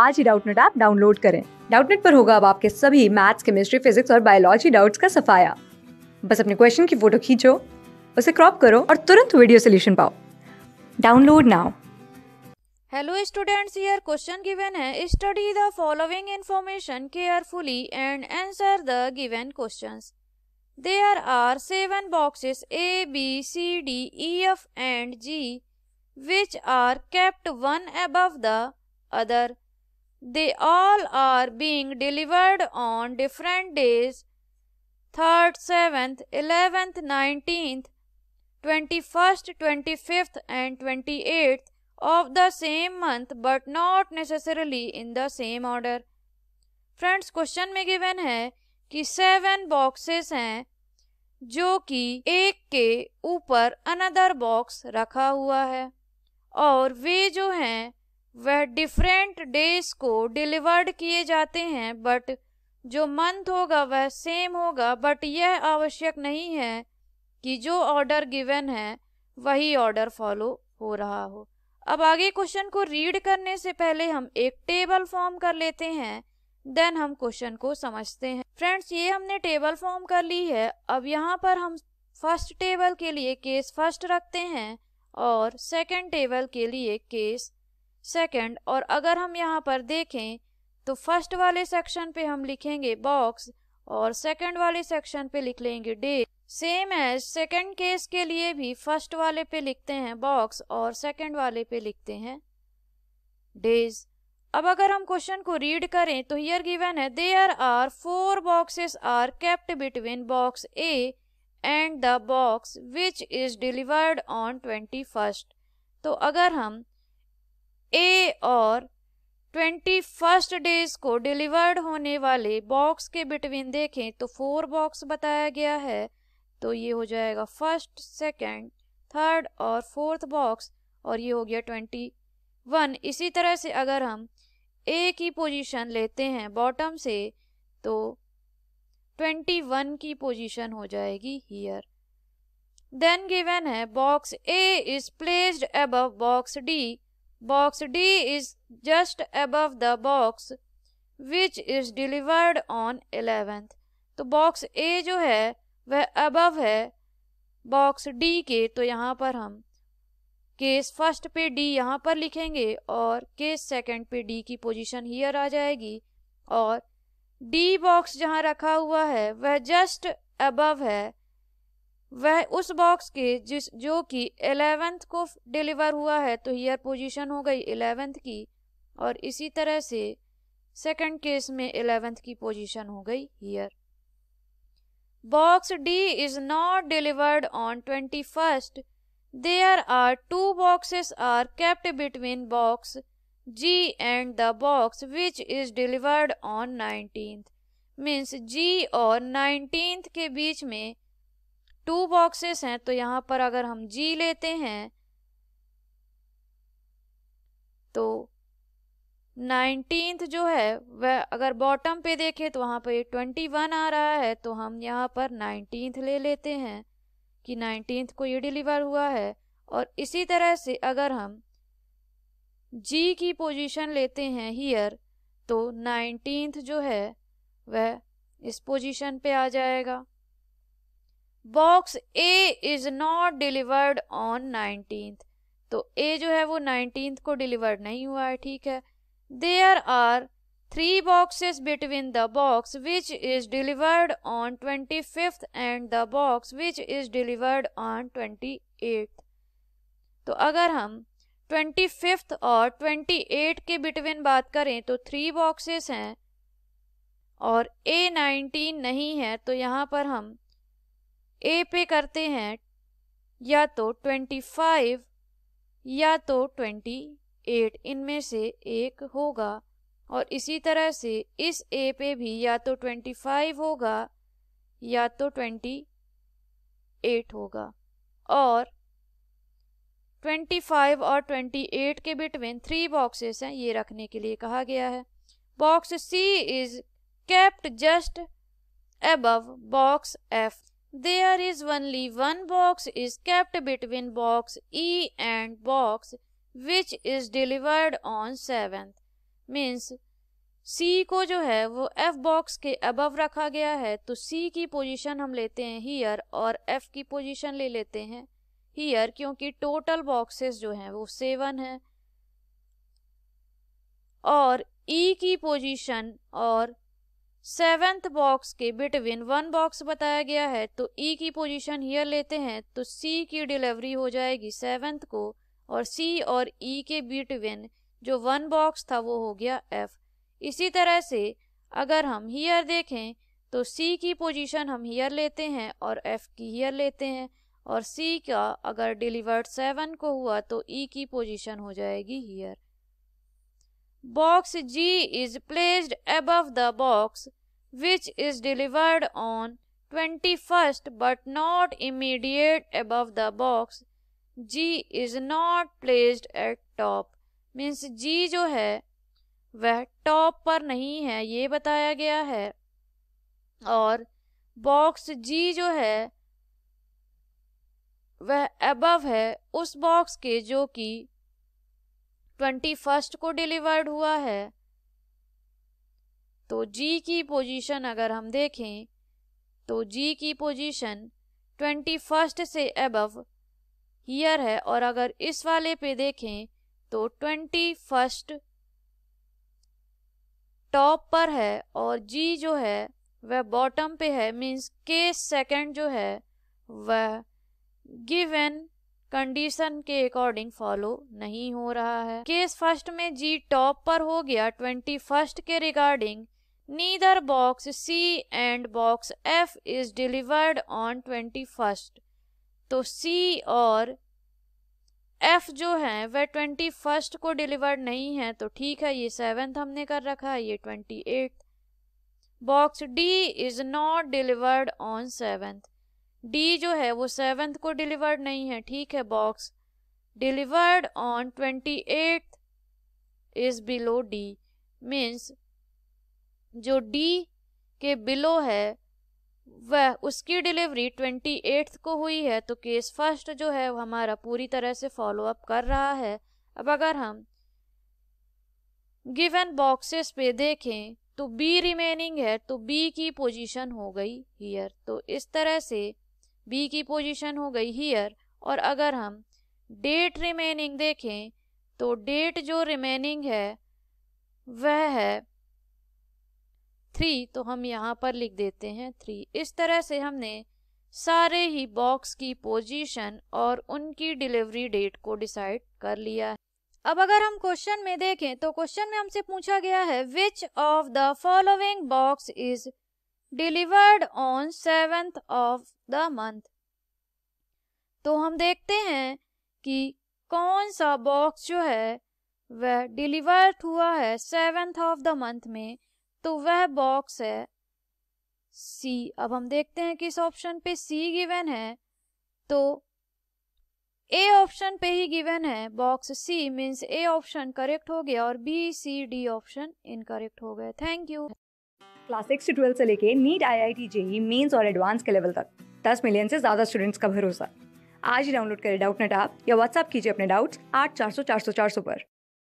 आज ही Doubtnut app download करें डाउटनेट पर होगा अब आपके सभी मैथ्स केमिस्ट्री फिजिक्स और बायोलॉजी डाउट्स का सफाया बस अपने क्वेश्चन की फोटो खींचो उसे क्रॉप करो और तुरंत वीडियो सोल्यूशन पाओ download now hello students your question given है study the following information carefully and answer the given questions there are seven boxes A B C D E F and G which are kept one above the other They all are being delivered on different days 3rd, 7th, 11th, 19th, 21st, 25th, and 28th of the same month but not necessarily in the same order. Friends question में given है कि seven boxes हैं जो कि एक के ऊपर another box रखा हुआ है और वे जो हैं वह डिफरेंट डेज को डिलीवर्ड किए जाते हैं बट जो मंथ होगा वह सेम होगा बट यह आवश्यक नहीं है कि जो ऑर्डर गिवन है वही ऑर्डर फॉलो हो रहा हो अब आगे क्वेश्चन को रीड करने से पहले हम एक टेबल फॉर्म कर लेते हैं देन हम क्वेश्चन को समझते हैं फ्रेंड्स ये हमने टेबल फॉर्म कर ली है अब यहाँ पर हम फर्स्ट टेबल के लिए केस फर्स्ट रखते हैं और सेकेंड टेबल के लिए केस सेकंड और अगर हम यहाँ पर देखें तो फर्स्ट वाले सेक्शन पे हम लिखेंगे बॉक्स और सेकंड वाले सेक्शन पे लिख लेंगे the same as second case के लिए भी फर्स्ट वाले पे लिखते हैं बॉक्स और सेकंड वाले पे लिखते हैं डेज अब अगर हम क्वेश्चन को रीड करें तो हियर गिवन है there are four boxes are kept between box A and the box which is delivered on twenty first तो अगर हम ए और ट्वेंटी फर्स्ट डेज को डिलीवर्ड होने वाले बॉक्स के बिटवीन देखें तो फोर बॉक्स बताया गया है तो ये हो जाएगा फर्स्ट सेकंड थर्ड और फोर्थ बॉक्स और ये हो गया ट्वेंटी वन इसी तरह से अगर हम ए की पोजीशन लेते हैं बॉटम से तो ट्वेंटी वन की पोजीशन हो जाएगी हियर देन गिवन है box A is placed above box D Box D is just above the box which is delivered on 11th. तो बॉक्स ए जो है वह अबव है बॉक्स डी के तो यहाँ पर हम केस फर्स्ट पे डी यहाँ पर लिखेंगे और केस सेकंड पे डी की पोजीशन हियर आ जाएगी और डी बॉक्स जहाँ रखा हुआ है वह जस्ट अबव है वह उस बॉक्स के जिस जो कि एलेवेंथ को डिलीवर हुआ है तो हीयर पोजीशन हो गई एलेवेंथ की और इसी तरह से सेकंड केस में एलेवेंथ की पोजीशन हो गई here box D is not delivered on twenty first there are two boxes are kept between box G and the box which is delivered on nineteenth means G और nineteenth के बीच में two boxes हैं तो यहाँ पर अगर हम जी लेते हैं तो नाइनटीन्थ जो है वह अगर बॉटम पे देखें तो वहाँ पर ट्वेंटी वन आ रहा है तो हम यहाँ पर नाइनटीन्थ ले लेते हैं कि नाइनटीन्थ को ये डिलीवर हुआ है और इसी तरह से अगर हम जी की पोजीशन लेते हैं हीयर तो नाइनटीन्थ जो है वह इस पोजीशन पे आ जाएगा box A is not delivered on nineteenth तो ए जो है वो नाइनटीन्थ को डिलीवर नहीं हुआ है ठीक है there are three boxes between the box which is delivered on twenty fifth and the box which is delivered on twenty eighth तो अगर हम ट्वेंटी फिफ्थ और ट्वेंटी एट के बिटवीन बात करें तो थ्री बॉक्सेस हैं और ए नाइनटीन नहीं है तो यहाँ पर हम ए पे करते हैं या तो ट्वेंटी फाइव या तो ट्वेंटी एट इनमें से एक होगा और इसी तरह से इस ए पे भी या तो ट्वेंटी फाइव होगा या तो ट्वेंटी एट होगा और ट्वेंटी फाइव और ट्वेंटी एट के बिटवीन थ्री बॉक्सेस हैं ये रखने के लिए कहा गया है box C is kept just above box F There is only one box is kept between box E and box which is delivered on seventh means C को जो है वो F बॉक्स के अबव रखा गया है तो C की पोजीशन हम लेते हैं हीयर और F की पोजीशन ले लेते हैं हीयर क्योंकि टोटल बॉक्सेस जो हैं वो सेवन है और E की पोजीशन और सेवेंथ बॉक्स के बिटवीन वन बॉक्स बताया गया है तो ई e की पोजीशन हियर लेते हैं तो सी की डिलीवरी हो जाएगी सेवेंथ को और सी और ई e के बिटवीन जो वन बॉक्स था वो हो गया एफ इसी तरह से अगर हम हियर देखें तो सी की पोजीशन हम हियर लेते हैं और एफ की हियर लेते हैं और सी का अगर डिलीवर्ड सेवन को हुआ तो ई e की पोजीशन हो जाएगी here box G is placed above the box which is delivered on 21st but not immediate above the box G is not placed at top means G जो है वह top पर नहीं है ये बताया गया है और बॉक्स जी जो है वह अबव है उस बॉक्स के जो कि ट्वेंटी फर्स्ट को डिलीवर्ड हुआ है तो जी की पोजीशन अगर हम देखें तो जी की पोजीशन ट्वेंटी फर्स्ट से एबव हीयर है और अगर इस वाले पे देखें तो ट्वेंटी फर्स्ट टॉप पर है और जी जो है वह बॉटम पे है मींस के सेकंड जो है वह गिवन कंडीशन के अकॉर्डिंग फॉलो नहीं हो रहा है केस फर्स्ट में जी टॉप पर हो गया ट्वेंटी फर्स्ट के regarding neither box C and box F is delivered on 21st तो C और F जो है वह 21st को डिलीवर्ड नहीं है तो ठीक है ये सेवेंथ हमने कर रखा है ये 28 box D is not delivered on seventh D जो है वो सेवेंथ को डिलीवर्ड नहीं है ठीक है box delivered on twenty eight is below D means जो डी के बिलो है वह उसकी डिलीवरी ट्वेंटी एट्थ को हुई है तो केस फर्स्ट जो है वह हमारा पूरी तरह से फॉलो अप कर रहा है अब अगर हम गिवन बॉक्सेस पे देखें तो बी रिमेनिंग है तो बी की पोजीशन हो गई हियर तो इस तरह से बी की पोजीशन हो गई हियर और अगर हम डेट रिमेनिंग देखें तो डेट जो रिमेनिंग है वह है थ्री तो हम यहाँ पर लिख देते हैं थ्री इस तरह से हमने सारे ही बॉक्स की पोजीशन और उनकी डिलीवरी डेट को डिसाइड कर लिया है अब अगर हम क्वेश्चन में देखें तो क्वेश्चन में हमसे पूछा गया है which of the following box is delivered on seventh of the month तो हम देखते हैं कि कौन सा बॉक्स जो है वह डिलीवर्ड हुआ है सेवेंथ ऑफ द मंथ में तो वह बॉक्स है सी अब हम देखते हैं कि इस ऑप्शन पे सी गिवन है तो ए ऑप्शन पे ही गिवन है box C means A option correct हो गया और B C D option incorrect हो गए थैंक यू क्लास सिक्स से ट्वेल्व से लेके NEET I I T JEE mains और एडवांस के लेवल तक दस मिलियन से ज़्यादा स्टूडेंट्स का भरोसा आज ही डाउनलोड करें डाउट नेट आप या व्हाट्सएप कीजिए अपने डाउट्स आठ चार सौ चार सौ चार सौ पर